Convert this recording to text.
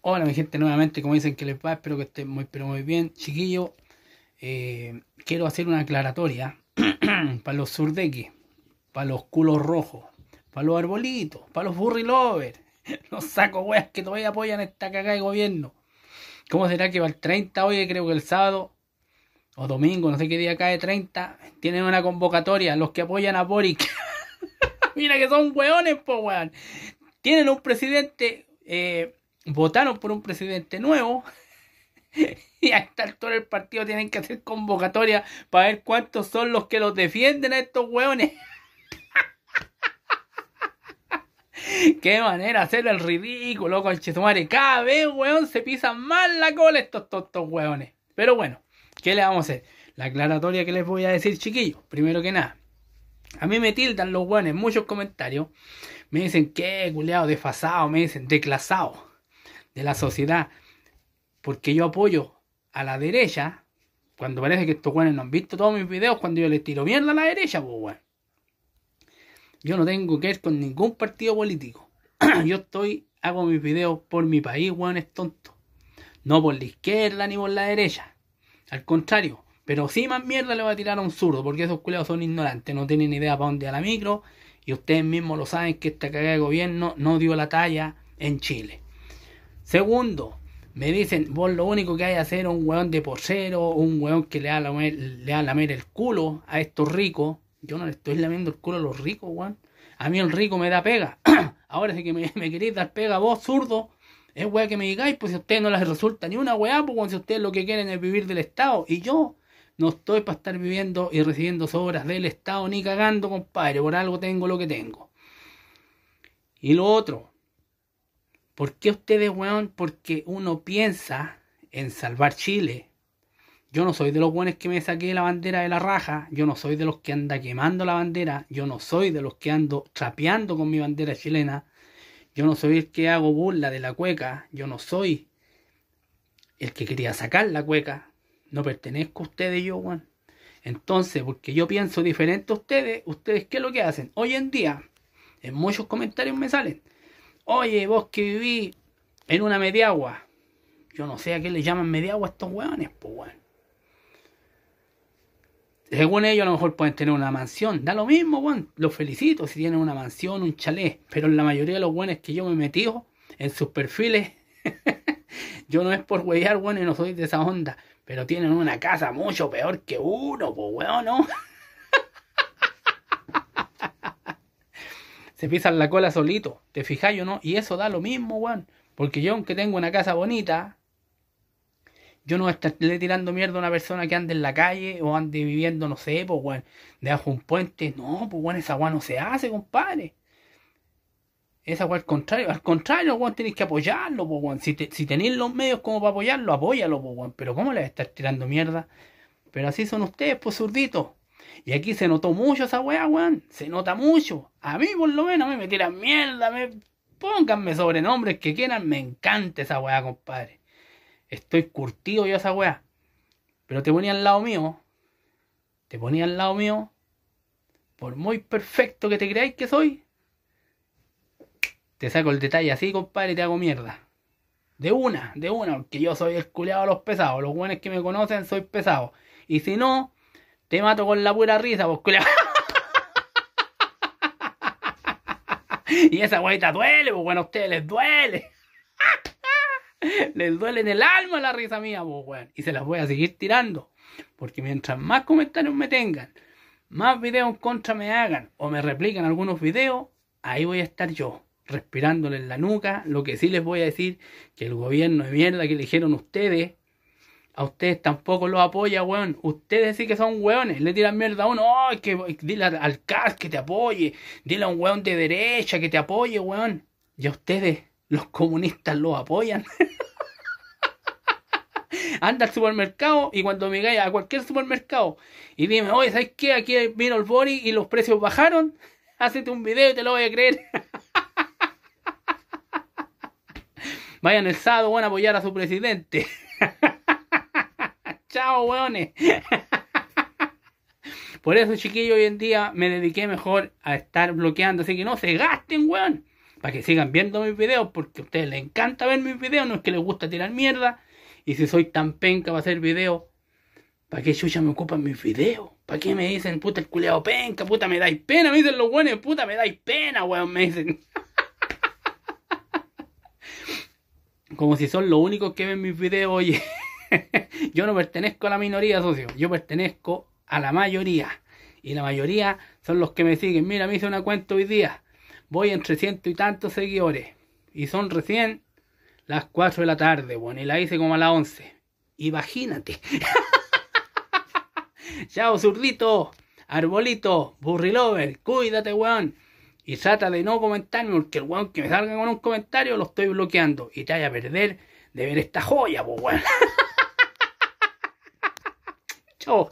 Hola mi gente nuevamente, como dicen que les va, espero que estén muy pero muy bien. Chiquillo, eh, quiero hacer una aclaratoria para los surdeques para los culos rojos, para los arbolitos, para los burry lovers, los saco weas que todavía apoyan esta cagada de gobierno. ¿Cómo será que va el 30 hoy, creo que el sábado, o domingo, no sé qué día cae 30, tienen una convocatoria, los que apoyan a Boric. Mira que son weones, po weón. Tienen un presidente... Eh, votaron por un presidente nuevo y a esta altura el partido tienen que hacer convocatoria para ver cuántos son los que los defienden a estos hueones. Qué manera hacer el ridículo, conchetumare. Cada vez, weón, se pisan más la cola estos tontos hueones. Pero bueno, ¿qué le vamos a hacer? La aclaratoria que les voy a decir, chiquillos, primero que nada. A mí me tildan los hueones muchos comentarios. Me dicen, qué, culeado, desfasado, me dicen, declasado de la sociedad. Porque yo apoyo a la derecha, cuando parece que estos weones no han visto todos mis videos, cuando yo les tiro mierda a la derecha, pues Yo no tengo que ir con ningún partido político. yo estoy, hago mis videos por mi país, weón, es tonto. No por la izquierda ni por la derecha. Al contrario, pero sí más mierda le va a tirar a un zurdo, porque esos culeos son ignorantes, no tienen idea para dónde a la micro, y ustedes mismos lo saben que esta cagada de gobierno no dio la talla en Chile. Segundo, me dicen, vos lo único que hay que hacer es un weón de porcero, un weón que le da a lamer, el culo a estos ricos. Yo no le estoy lamiendo el culo a los ricos, weón. A mí el rico me da pega. Ahora sí que me, queréis dar pega vos, zurdo. Es weá que me digáis, pues si a ustedes no les resulta ni una weá, pues cuando si ustedes lo que quieren es vivir del Estado. Y yo no estoy para estar viviendo y recibiendo sobras del Estado ni cagando, compadre. Por algo tengo lo que tengo. Y lo otro, ¿Por qué ustedes, weón? Porque uno piensa en salvar Chile. Yo no soy de los buenos que me saqué la bandera de la raja. Yo no soy de los que anda quemando la bandera. Yo no soy de los que ando trapeando con mi bandera chilena. Yo no soy el que hago burla de la cueca. Yo no soy el que quería sacar la cueca. No pertenezco a ustedes, yo, weón. Entonces, porque yo pienso diferente a ustedes, ¿ustedes qué es lo que hacen? Hoy en día, en muchos comentarios me salen. Oye, vos que viví en una mediagua. Yo no sé a qué le llaman mediagua a estos hueones, pues weón. Según ellos, a lo mejor pueden tener una mansión. Da lo mismo, weón. Los felicito si tienen una mansión, un chalet. Pero la mayoría de los weones que yo me he metido en sus perfiles, yo no es por huear, weón, y no soy de esa onda. Pero tienen una casa mucho peor que uno, pues weón, ¿no? se pisan la cola solito, ¿te fijáis o no? Y eso da lo mismo, weón. Porque yo, aunque tengo una casa bonita, yo no estar tirando mierda a una persona que ande en la calle o ande viviendo, no sé, pues, weón, debajo un puente. No, pues, weón, esa weón no se hace, compadre. Esa weón, al contrario, al contrario, weón, tenéis que apoyarlo, pues, weón. Si, tenéis los medios como para apoyarlo, apóyalo, pues, weón. Pero, ¿cómo le estás a estar tirando mierda? Pero así son ustedes, pues, zurditos. Y aquí se notó mucho esa weá, weón. Se nota mucho. A mí, por lo menos, A mí me tiran mierda. Me... Pónganme sobrenombres que quieran. Me encanta esa weá, compadre. Estoy curtido yo esa weá. Pero te ponía al lado mío. Te ponía al lado mío. Por muy perfecto que te creáis que soy. Te saco el detalle así, compadre, y te hago mierda. De una, de una, porque yo soy el culeado de los pesados. Los buenos que me conocen, soy pesado. Y si no, te mato con la pura risa, vos Y esa guaita duele, pues bueno, a ustedes les duele. Les duele en el alma la risa mía, pues bueno. Y se las voy a seguir tirando. Porque mientras más comentarios me tengan, más videos en contra me hagan o me replican algunos videos, ahí voy a estar yo, respirándole en la nuca. Lo que sí les voy a decir, que el gobierno de mierda que eligieron ustedes a ustedes tampoco los apoya, weón. Ustedes sí que son weones. Le tiran mierda a uno. que dile al CAS que te apoye. Dile a un weón de derecha que te apoye, weón. Y a ustedes, los comunistas, los apoyan. Anda al supermercado y cuando me caiga a cualquier supermercado y dime, oye, ¿sabes qué? Aquí vino el body y los precios bajaron. Hacete un video y te lo voy a creer. Vayan el sábado, van a apoyar a su presidente. Chao, weones. Por eso, chiquillo, hoy en día me dediqué mejor a estar bloqueando. Así que no se gasten, weón. Para que sigan viendo mis videos, porque a ustedes les encanta ver mis videos, no es que les gusta tirar mierda. Y si soy tan penca para hacer videos, ¿para qué chucha me ocupan mis videos? ¿Para qué me dicen, puta, el culeo penca, puta, me dais pena? Me dicen los weones, puta, me dais pena, weón, me dicen. Como si son los únicos que ven mis videos, oye. yo no pertenezco a la minoría, socio. Yo pertenezco a la mayoría. Y la mayoría son los que me siguen. Mira, me hice una cuenta hoy día. Voy entre ciento y tantos seguidores. Y son recién las 4 de la tarde, bueno. Y la hice como a las 11. Imagínate. Chao, zurdito. Arbolito. Burrilover. Cuídate, weón. Y trata de no comentarme, porque el weón que me salga con un comentario lo estoy bloqueando. Y te vaya a perder de ver esta joya, weón. Oh.